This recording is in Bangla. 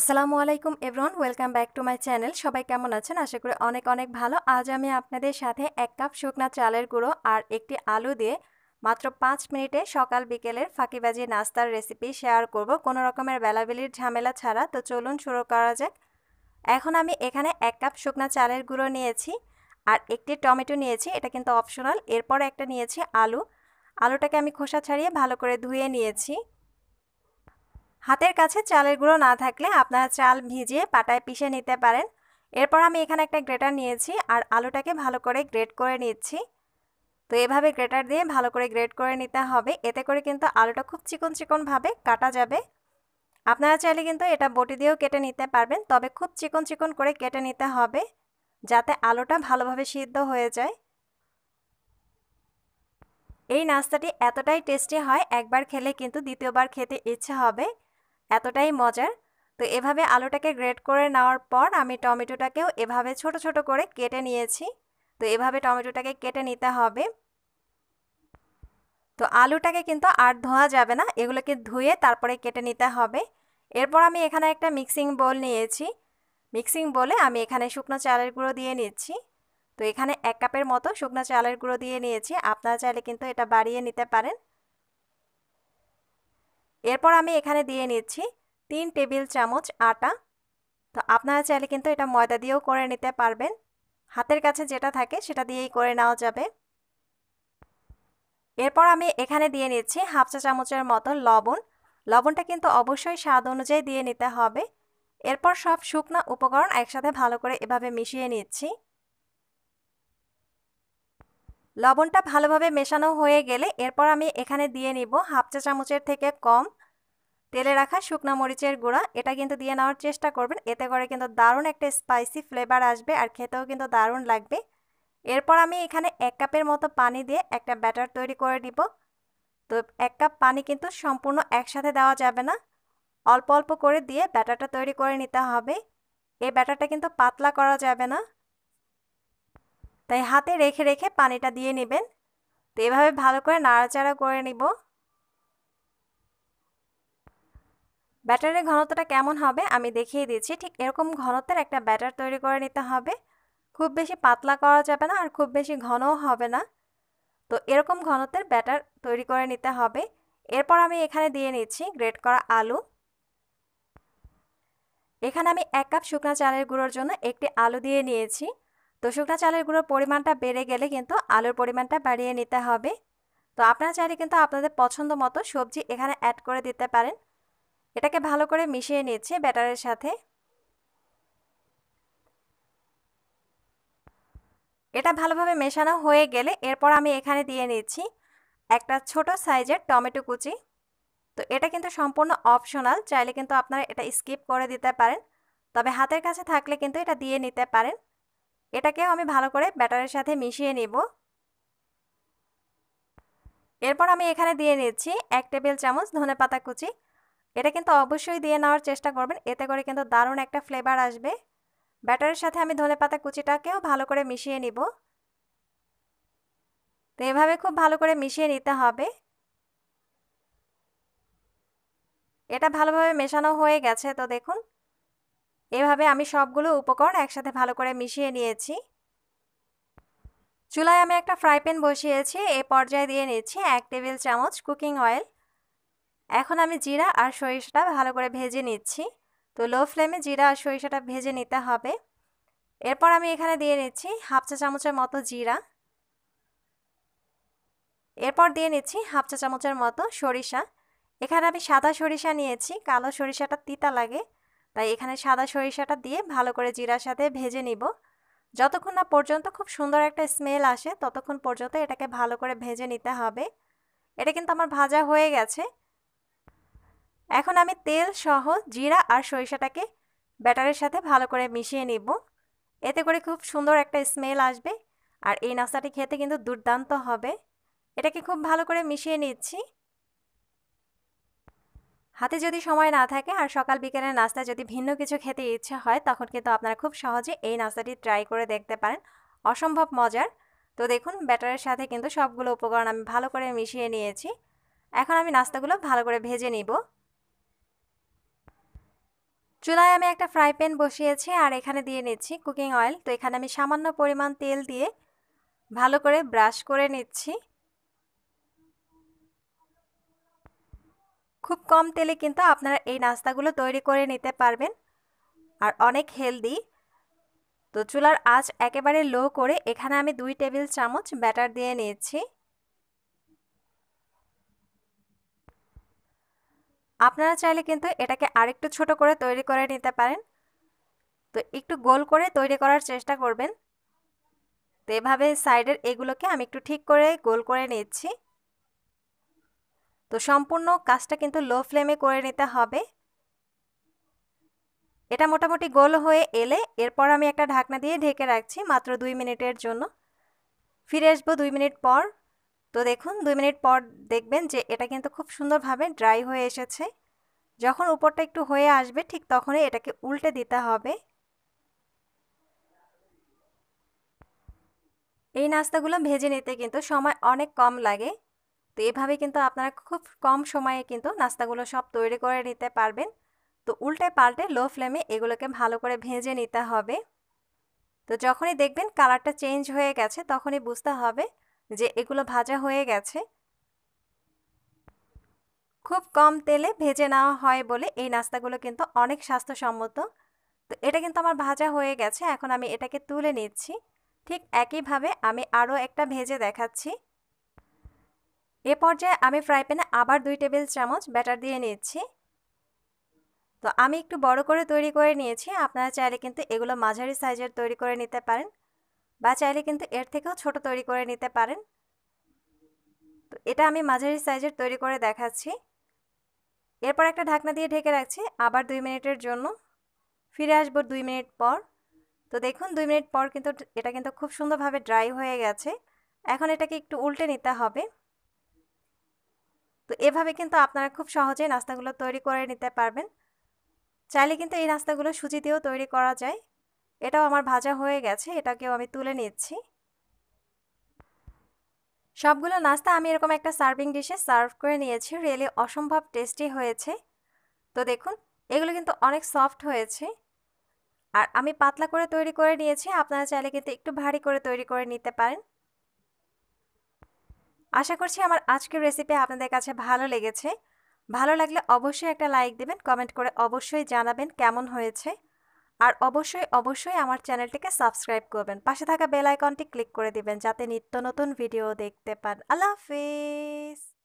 আসসালামু আলাইকুম everyone welcome back to my channel সবাই কেমন আছেন আশা করি অনেক অনেক ভালো আজ আমি আপনাদের সাথে এক কাপ শুকনা চালের গুঁড়ো আর একটি আলু দিয়ে মাত্র পাঁচ মিনিটে সকাল বিকেলের ফাঁকিবাজি নাস্তার রেসিপি শেয়ার করব কোনো রকমের বেলাবেলির ঝামেলা ছাড়া তো চলুন শুরু করা যাক এখন আমি এখানে এক কাপ শুকনা চালের গুঁড়ো নিয়েছি আর একটি টমেটো নিয়েছি এটা কিন্তু অপশনাল এরপর একটা নিয়েছি আলু আলুটাকে আমি খোসা ছাড়িয়ে ভালো করে ধুয়ে নিয়েছি হাতের কাছে চালের গুঁড়ো না থাকলে আপনারা চাল ভিজিয়ে পাটায় পিষে নিতে পারেন এরপর আমি এখানে একটা গ্রেটার নিয়েছি আর আলুটাকে ভালো করে গ্রেট করে নিচ্ছি তো এভাবে গ্রেটার দিয়ে ভালো করে গ্রেট করে নিতে হবে এতে করে কিন্তু আলুটা খুব চিকন চিকনভাবে কাটা যাবে আপনারা চাইলে কিন্তু এটা বটি দিয়েও কেটে নিতে পারবেন তবে খুব চিকন চিকন করে কেটে নিতে হবে যাতে আলুটা ভালোভাবে সিদ্ধ হয়ে যায় এই নাস্তাটি এতটাই টেস্টি হয় একবার খেলে কিন্তু দ্বিতীয়বার খেতে ইচ্ছে হবে এতটাই মজার তো এভাবে আলুটাকে গ্রেড করে নেওয়ার পর আমি টমেটোটাকেও এভাবে ছোট ছোট করে কেটে নিয়েছি তো এভাবে টমেটোটাকে কেটে নিতে হবে তো আলুটাকে কিন্তু আর ধোয়া যাবে না এগুলোকে ধুয়ে তারপরে কেটে নিতে হবে এরপর আমি এখানে একটা মিক্সিং বোল নিয়েছি মিক্সিং বোলে আমি এখানে শুকনো চালের গুঁড়ো দিয়ে নিচ্ছি তো এখানে এক কাপের মতো শুকনো চালের গুঁড়ো দিয়ে নিয়েছি আপনারা চাইলে কিন্তু এটা বাড়িয়ে নিতে পারেন এরপর আমি এখানে দিয়ে নিচ্ছি তিন টেবিল চামচ আটা তো আপনারা চাইলে কিন্তু এটা ময়দা দিয়েও করে নিতে পারবেন হাতের কাছে যেটা থাকে সেটা দিয়েই করে নেওয়া যাবে এরপর আমি এখানে দিয়ে নিচ্ছি হাফ চা চামচের মতো লবণ লবণটা কিন্তু অবশ্যই স্বাদ অনুযায়ী দিয়ে নিতে হবে এরপর সব শুকনো উপকরণ একসাথে ভালো করে এভাবে মিশিয়ে নিচ্ছি লবণটা ভালোভাবে মেশানো হয়ে গেলে এরপর আমি এখানে দিয়ে নিব হাফ চা চামচের থেকে কম তেলে রাখা শুকনো মরিচের গুঁড়া এটা কিন্তু দিয়ে নেওয়ার চেষ্টা করবেন এতে করে কিন্তু দারুণ একটা স্পাইসি ফ্লেভার আসবে আর খেতেও কিন্তু দারুণ লাগবে এরপর আমি এখানে এক কাপের মতো পানি দিয়ে একটা ব্যাটার তৈরি করে নিব তো এক কাপ পানি কিন্তু সম্পূর্ণ একসাথে দেওয়া যাবে না অল্প অল্প করে দিয়ে ব্যাটারটা তৈরি করে নিতে হবে এই ব্যাটারটা কিন্তু পাতলা করা যাবে না তাই হাতে রেখে রেখে পানিটা দিয়ে নেবেন তো এভাবে ভালো করে নাড়াচাড়া করে নিব ব্যাটারের ঘনত্বটা কেমন হবে আমি দেখিয়ে দিচ্ছি ঠিক এরকম ঘনত্বের একটা ব্যাটার তৈরি করে নিতে হবে খুব বেশি পাতলা করা যাবে না আর খুব বেশি ঘনও হবে না তো এরকম ঘনত্বের ব্যাটার তৈরি করে নিতে হবে এরপর আমি এখানে দিয়ে নিচ্ছি গ্রেট করা আলু এখানে আমি এক কাপ শুকনো চালের গুঁড়োর জন্য একটি আলু দিয়ে নিয়েছি তো শুকনো চালের গুঁড়োর পরিমাণটা বেড়ে গেলে কিন্তু আলুর পরিমাণটা বাড়িয়ে নিতে হবে তো আপনারা চাইলে কিন্তু আপনাদের পছন্দ মতো সবজি এখানে অ্যাড করে দিতে পারেন এটাকে ভালো করে মিশিয়ে নিচ্ছে ব্যাটারের সাথে এটা ভালোভাবে মেশানো হয়ে গেলে এরপর আমি এখানে দিয়ে নিচ্ছি একটা ছোট সাইজের টমেটো কুচি তো এটা কিন্তু সম্পূর্ণ অপশনাল চাইলে কিন্তু আপনারা এটা স্কিপ করে দিতে পারেন তবে হাতের কাছে থাকলে কিন্তু এটা দিয়ে নিতে পারেন এটাকেও আমি ভালো করে ব্যাটারের সাথে মিশিয়ে নিব এরপর আমি এখানে দিয়ে নিচ্ছি এক টেবিল চামচ ধনে পাতা কুচি এটা কিন্তু অবশ্যই দিয়ে নেওয়ার চেষ্টা করবেন এতে করে কিন্তু দারুণ একটা ফ্লেভার আসবে ব্যাটারের সাথে আমি ধনে পাতা কুচিটাকেও ভালো করে মিশিয়ে নিব তো এভাবে খুব ভালো করে মিশিয়ে নিতে হবে এটা ভালোভাবে মেশানো হয়ে গেছে তো দেখুন এভাবে আমি সবগুলো উপকরণ একসাথে ভালো করে মিশিয়ে নিয়েছি চুলায় আমি একটা ফ্রাই প্যান বসিয়েছি এই পর্যায়ে দিয়ে নিচ্ছি এক টেবিল চামচ কুকিং অয়েল এখন আমি জিরা আর সরিষাটা ভালো করে ভেজে নিচ্ছি তো লো ফ্লেমে জিরা আর সরিষাটা ভেজে নিতে হবে এরপর আমি এখানে দিয়ে নিচ্ছি হাফ চা চামচের মতো জিরা এরপর দিয়ে নিচ্ছি হাফ চা চামচের মতো সরিষা এখানে আমি সাদা সরিষা নিয়েছি কালো সরিষাটা তিতা লাগে তাই এখানে সাদা সরিষাটা দিয়ে ভালো করে জিরার সাথে ভেজে নিব যতক্ষণ না পর্যন্ত খুব সুন্দর একটা স্মেল আসে ততক্ষণ পর্যন্ত এটাকে ভালো করে ভেজে নিতে হবে এটা কিন্তু আমার ভাজা হয়ে গেছে এখন আমি তেল সহ জিরা আর সরিষাটাকে ব্যাটারের সাথে ভালো করে মিশিয়ে নিব এতে করে খুব সুন্দর একটা স্মেল আসবে আর এই নাস্তাটি খেতে কিন্তু দুর্দান্ত হবে এটাকে খুব ভালো করে মিশিয়ে নিচ্ছি হাতে যদি সময় না থাকে আর সকাল বিকেলের নাস্তা যদি ভিন্ন কিছু খেতে ইচ্ছে হয় তখন কিন্তু আপনারা খুব সহজে এই নাস্তাটি ট্রাই করে দেখতে পারেন অসম্ভব মজার তো দেখুন ব্যাটারের সাথে কিন্তু সবগুলো উপকরণ আমি ভালো করে মিশিয়ে নিয়েছি এখন আমি নাস্তাগুলো ভালো করে ভেজে নিব চুলায় আমি একটা ফ্রাই প্যান বসিয়েছি আর এখানে দিয়ে নিচ্ছি কুকিং অয়েল তো এখানে আমি সামান্য পরিমাণ তেল দিয়ে ভালো করে ব্রাশ করে নিচ্ছি খুব কম তেলে কিন্তু আপনারা এই নাস্তাগুলো তৈরি করে নিতে পারবেন আর অনেক হেলদি তো চুলার আঁচ একেবারে লো করে এখানে আমি দুই টেবিল চামচ ব্যাটার দিয়ে নিয়েছি আপনারা চাইলে কিন্তু এটাকে আরেকটু ছোট করে তৈরি করে নিতে পারেন তো একটু গোল করে তৈরি করার চেষ্টা করবেন তো এভাবে সাইডের এগুলোকে আমি একটু ঠিক করে গোল করে নিচ্ছি তো সম্পূর্ণ কাজটা কিন্তু লো ফ্লেমে করে নিতে হবে এটা মোটামুটি গোল হয়ে এলে এরপর আমি একটা ঢাকনা দিয়ে ঢেকে রাখছি মাত্র দুই মিনিটের জন্য ফিরে আসবো দুই মিনিট পর তো দেখুন দুই মিনিট পর দেখবেন যে এটা কিন্তু খুব সুন্দরভাবে ড্রাই হয়ে এসেছে যখন উপরটা একটু হয়ে আসবে ঠিক তখনই এটাকে উল্টে দিতে হবে এই নাস্তাগুলো ভেজে নিতে কিন্তু সময় অনেক কম লাগে তো এভাবে কিন্তু আপনারা খুব কম সময়ে কিন্তু নাস্তাগুলো সব তৈরি করে নিতে পারবেন তো উল্টে পাল্টে লো ফ্লেমে এগুলোকে ভালো করে ভেজে নিতে হবে তো যখনই দেখবেন কালারটা চেঞ্জ হয়ে গেছে তখনই বুঝতে হবে যে এগুলো ভাজা হয়ে গেছে খুব কম তেলে ভেজে নেওয়া হয় বলে এই নাস্তাগুলো কিন্তু অনেক স্বাস্থ্যসম্মত তো এটা কিন্তু আমার ভাজা হয়ে গেছে এখন আমি এটাকে তুলে নিচ্ছি ঠিক একইভাবে আমি আরও একটা ভেজে দেখাচ্ছি এ পর্যায়ে আমি ফ্রাই প্যানে আবার দুই টেবিল চামচ ব্যাটার দিয়ে নিচ্ছি তো আমি একটু বড় করে তৈরি করে নিয়েছি আপনারা চাইলে কিন্তু এগুলো মাঝারি সাইজের তৈরি করে নিতে পারেন বা চাইলে কিন্তু এর থেকেও ছোট তৈরি করে নিতে পারেন তো এটা আমি মাঝারি সাইজের তৈরি করে দেখাচ্ছি এরপর একটা ঢাকনা দিয়ে ঢেকে রাখছি আবার দুই মিনিটের জন্য ফিরে আসবো দুই মিনিট পর তো দেখুন দুই মিনিট পর কিন্তু এটা কিন্তু খুব সুন্দরভাবে ড্রাই হয়ে গেছে এখন এটাকে একটু উল্টে নিতে হবে তো এভাবে কিন্তু আপনারা খুব সহজেই নাস্তাগুলো তৈরি করে নিতে পারবেন চাইলে কিন্তু এই নাস্তাগুলো সুজি দিয়েও তৈরি করা যায় এটাও আমার ভাজা হয়ে গেছে এটাকেও আমি তুলে নিচ্ছি সবগুলো নাস্তা আমি এরকম একটা সার্ভিং ডিশে সার্ভ করে নিয়েছি রিয়েলি অসম্ভব টেস্টি হয়েছে তো দেখুন এগুলো কিন্তু অনেক সফট হয়েছে আর আমি পাতলা করে তৈরি করে নিয়েছি আপনারা চাইলে কিন্তু একটু ভারী করে তৈরি করে নিতে পারেন আশা করছি আমার আজকের রেসিপি আপনাদের কাছে ভালো লেগেছে ভালো লাগলে অবশ্যই একটা লাইক দেবেন কমেন্ট করে অবশ্যই জানাবেন কেমন হয়েছে আর অবশ্যই অবশ্যই আমার চ্যানেলটিকে সাবস্ক্রাইব করবেন পাশে থাকা বেল আইকনটি ক্লিক করে দিবেন যাতে নিত্য নতুন ভিডিও দেখতে পান আল্লাহ হাফিজ